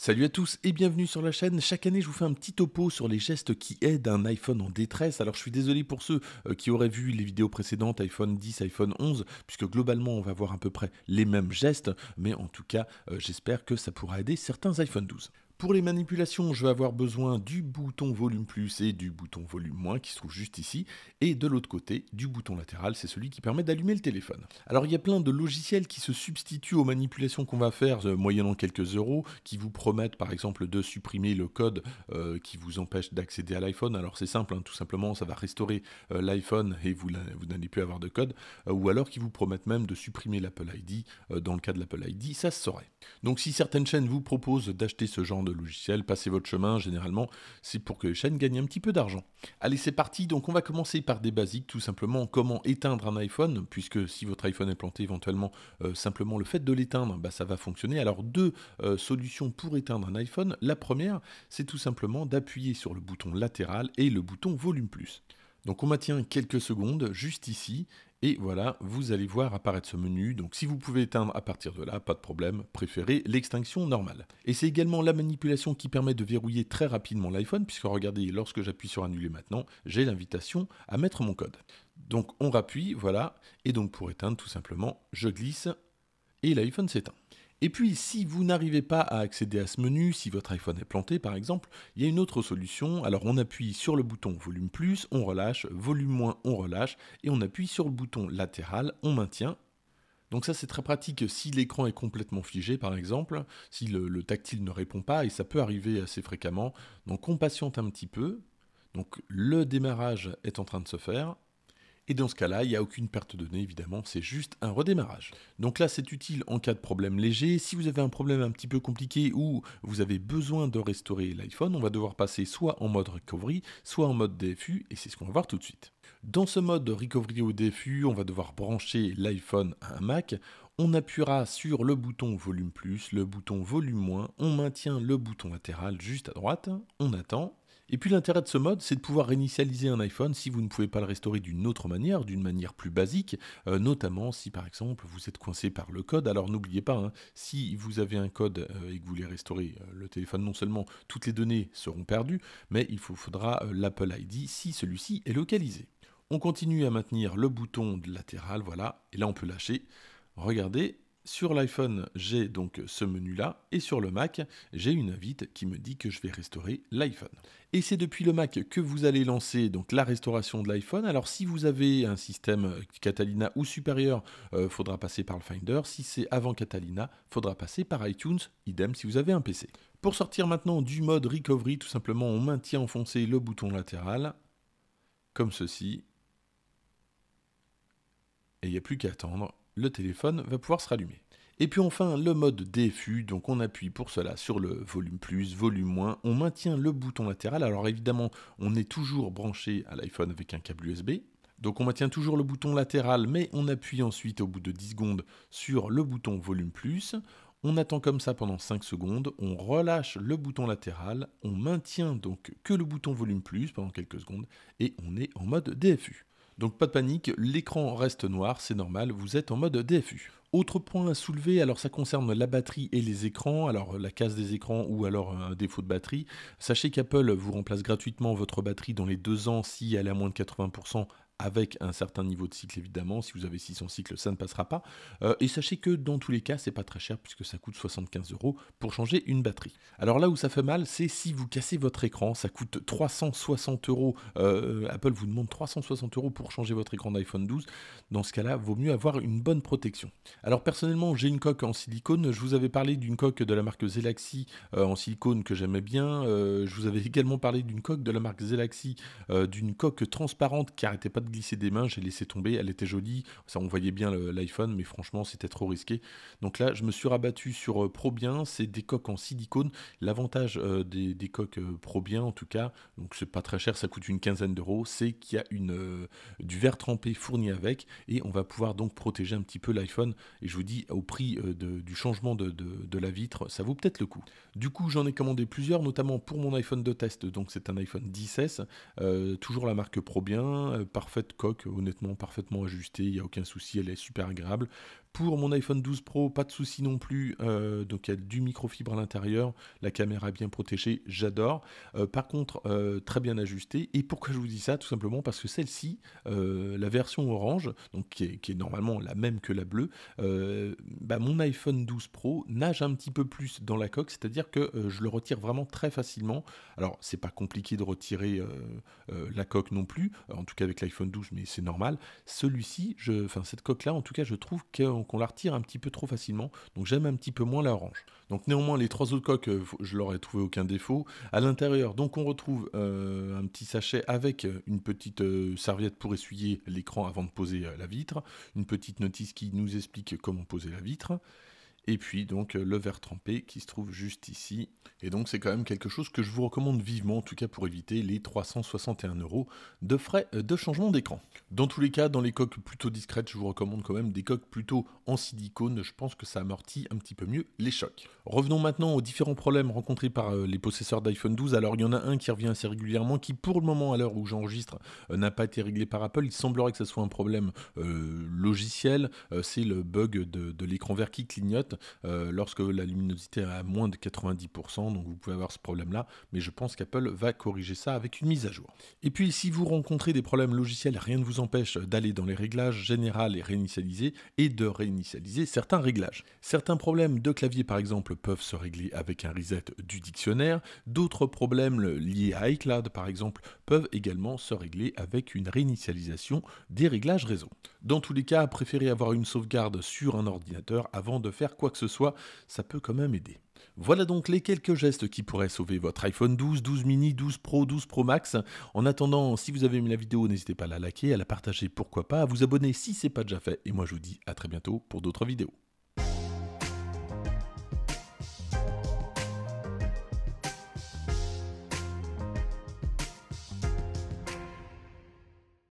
Salut à tous et bienvenue sur la chaîne. Chaque année, je vous fais un petit topo sur les gestes qui aident un iPhone en détresse. Alors, je suis désolé pour ceux euh, qui auraient vu les vidéos précédentes, iPhone 10, iPhone 11, puisque globalement, on va voir à peu près les mêmes gestes. Mais en tout cas, euh, j'espère que ça pourra aider certains iPhone 12. Pour les manipulations, je vais avoir besoin du bouton volume plus et du bouton volume moins qui se trouve juste ici, et de l'autre côté, du bouton latéral, c'est celui qui permet d'allumer le téléphone. Alors il y a plein de logiciels qui se substituent aux manipulations qu'on va faire, euh, moyennant quelques euros, qui vous promettent par exemple de supprimer le code euh, qui vous empêche d'accéder à l'iPhone. Alors c'est simple, hein, tout simplement, ça va restaurer euh, l'iPhone et vous, vous n'allez plus avoir de code, ou alors qui vous promettent même de supprimer l'Apple ID dans le cas de l'Apple ID, ça se saurait. Donc si certaines chaînes vous proposent d'acheter ce genre de de logiciels, passez votre chemin, généralement, c'est pour que les chaînes gagnent un petit peu d'argent. Allez, c'est parti, donc on va commencer par des basiques, tout simplement comment éteindre un iPhone, puisque si votre iPhone est planté éventuellement, euh, simplement le fait de l'éteindre, bah, ça va fonctionner. Alors deux euh, solutions pour éteindre un iPhone. La première, c'est tout simplement d'appuyer sur le bouton latéral et le bouton volume plus. Donc on maintient quelques secondes juste ici et voilà, vous allez voir apparaître ce menu. Donc si vous pouvez éteindre à partir de là, pas de problème, préférez l'extinction normale. Et c'est également la manipulation qui permet de verrouiller très rapidement l'iPhone, puisque regardez, lorsque j'appuie sur annuler maintenant, j'ai l'invitation à mettre mon code. Donc on rappuie, voilà, et donc pour éteindre tout simplement, je glisse et l'iPhone s'éteint. Et puis, si vous n'arrivez pas à accéder à ce menu, si votre iPhone est planté par exemple, il y a une autre solution. Alors, on appuie sur le bouton volume plus, on relâche, volume moins, on relâche, et on appuie sur le bouton latéral, on maintient. Donc ça c'est très pratique si l'écran est complètement figé par exemple, si le, tactile ne répond pas et ça peut arriver assez fréquemment. Donc on patiente un petit peu. Donc le démarrage est en train de se faire. Et dans ce cas-là, il n'y a aucune perte de données, évidemment, c'est juste un redémarrage. Donc là, c'est utile en cas de problème léger. Si vous avez un problème un petit peu compliqué ou vous avez besoin de restaurer l'iPhone, on va devoir passer soit en mode recovery, soit en mode DFU, et c'est ce qu'on va voir tout de suite. Dans ce mode recovery ou DFU, on va devoir brancher l'iPhone à un Mac. On appuiera sur le bouton volume plus, le bouton volume moins, on maintient le bouton latéral juste à droite, on attend et puis l'intérêt de ce mode, c'est de pouvoir réinitialiser un iPhone si vous ne pouvez pas le restaurer d'une autre manière, d'une manière plus basique, euh, notamment si par exemple vous êtes coincé par le code. Alors n'oubliez pas, hein, si vous avez un code euh, et que vous voulez restaurer euh, le téléphone, non seulement toutes les données seront perdues, mais il vous faudra l'Apple ID si celui-ci est localisé. On continue à maintenir le bouton latéral, voilà, et là on peut lâcher. Regardez, sur l'iPhone, j'ai donc ce menu-là, et sur le Mac, j'ai une invite qui me dit que je vais restaurer l'iPhone. Et c'est depuis le Mac que vous allez lancer donc la restauration de l'iPhone. Alors si vous avez un système Catalina ou supérieur, euh, faudra passer par le Finder. Si c'est avant Catalina, faudra passer par iTunes. Idem si vous avez un PC. Pour sortir maintenant du mode recovery, tout simplement, on maintient enfoncé le bouton latéral, comme ceci. Et il n'y a plus qu'à attendre le téléphone va pouvoir se rallumer. Et puis enfin, le mode DFU, donc on appuie pour cela sur le volume plus, volume moins, on maintient le bouton latéral, alors évidemment on est toujours branché à l'iPhone avec un câble USB, donc on maintient toujours le bouton latéral, mais on appuie ensuite au bout de 10 secondes sur le bouton volume plus, on attend comme ça pendant 5 secondes, on relâche le bouton latéral, on maintient donc que le bouton volume plus pendant quelques secondes, et on est en mode DFU. Donc pas de panique, l'écran reste noir, c'est normal, vous êtes en mode DFU. Autre point à soulever, alors ça concerne la batterie et les écrans, alors la casse des écrans ou alors un défaut de batterie. Sachez qu'Apple vous remplace gratuitement votre batterie dans les deux ans si elle est à moins de 80% avec un certain niveau de cycle évidemment. Si vous avez 600 cycles, ça ne passera pas. Euh, et sachez que dans tous les cas, c'est pas très cher puisque ça coûte 75 euros pour changer une batterie. Alors là où ça fait mal, c'est si vous cassez votre écran, ça coûte 360 euros. Euh, Apple vous demande 360 euros pour changer votre écran d'iPhone 12. Dans ce cas-là, vaut mieux avoir une bonne protection. Alors personnellement, j'ai une coque en silicone. Je vous avais parlé d'une coque de la marque Zelaxi euh, en silicone que j'aimais bien. je vous avais également parlé d'une coque de la marque Zelaxi, d'une coque transparente qui n'arrêtait pas de glisser des mains, j'ai laissé tomber, elle était jolie, ça on voyait bien l'iPhone, mais franchement c'était trop risqué. Donc là je me suis rabattu sur pro euh, ProBien, c'est des coques en silicone. L'avantage euh, des, des, coques euh, ProBien en tout cas, donc c'est pas très cher, ça coûte une quinzaine d'euros, c'est qu'il y a une, du verre trempé fourni avec et on va pouvoir donc protéger un petit peu l'iPhone. Et je vous dis au prix du changement de, la vitre, ça vaut peut-être le coup. Du coup j'en ai commandé plusieurs, notamment pour mon iPhone de test, donc c'est un iPhone 10S, toujours la marque ProBien, parfait coque, honnêtement parfaitement ajustée, il n'y a aucun souci, elle est super agréable. Pour mon iPhone 12 Pro, pas de souci non plus. Euh, donc il y a du microfibre à l'intérieur, la caméra bien protégée, j'adore. Euh, par contre, euh, très bien ajustée. Et pourquoi je vous dis ça Tout simplement parce que celle-ci, la version orange, donc qui est, normalement la même que la bleue, bah, mon iPhone 12 Pro nage un petit peu plus dans la coque, c'est-à-dire que je le retire vraiment très facilement. Alors c'est pas compliqué de retirer la coque non plus, en tout cas avec l'iPhone 12, mais c'est normal. Celui-ci, enfin cette coque-là, en tout cas, je trouve qu'en on la retire un petit peu trop facilement, donc j'aime un petit peu moins la range. Donc néanmoins, les trois autres coques, euh, je leur ai trouvé aucun défaut. À l'intérieur, donc on retrouve euh, un petit sachet avec euh, une petite serviette pour essuyer l'écran avant de poser la vitre, une petite notice qui nous explique comment poser la vitre et puis donc euh, le verre trempé qui se trouve juste ici. Et donc c'est quand même quelque chose que je vous recommande vivement, en tout cas pour éviter les 361 euros de frais euh, de changement d'écran. Dans tous les cas, dans les coques plutôt discrètes, je vous recommande quand même des coques plutôt en silicone, je pense que ça amortit un petit peu mieux les chocs. Revenons maintenant aux différents problèmes rencontrés par euh, les possesseurs d'iPhone 12. Alors il y en a un qui revient assez régulièrement, qui pour le moment à l'heure où j'enregistre n'a pas été réglé par Apple. Il semblerait que ce soit un problème logiciel, c'est le bug de l'écran vert qui clignote. Euh, lorsque la luminosité est à moins de 90%, donc vous pouvez avoir ce problème-là, mais je pense qu'Apple va corriger ça avec une mise à jour. Et puis si vous rencontrez des problèmes logiciels, rien ne vous empêche d'aller dans les réglages général et réinitialiser et de réinitialiser certains réglages. Certains problèmes de clavier par exemple peuvent se régler avec un reset du dictionnaire, d'autres problèmes liés à iCloud par exemple peuvent également se régler avec une réinitialisation des réglages réseau. Dans tous les cas, préférez avoir une sauvegarde sur un ordinateur avant de faire quoi que ce soit, ça peut quand même aider. Voilà donc les quelques gestes qui pourraient sauver votre iPhone 12, 12 mini, 12 Pro, 12 Pro Max. En attendant, si vous avez aimé la vidéo, n'hésitez pas à la liker, à la partager, pourquoi pas, à vous abonner si ce n'est pas déjà fait. Et moi je vous dis à très bientôt pour d'autres vidéos.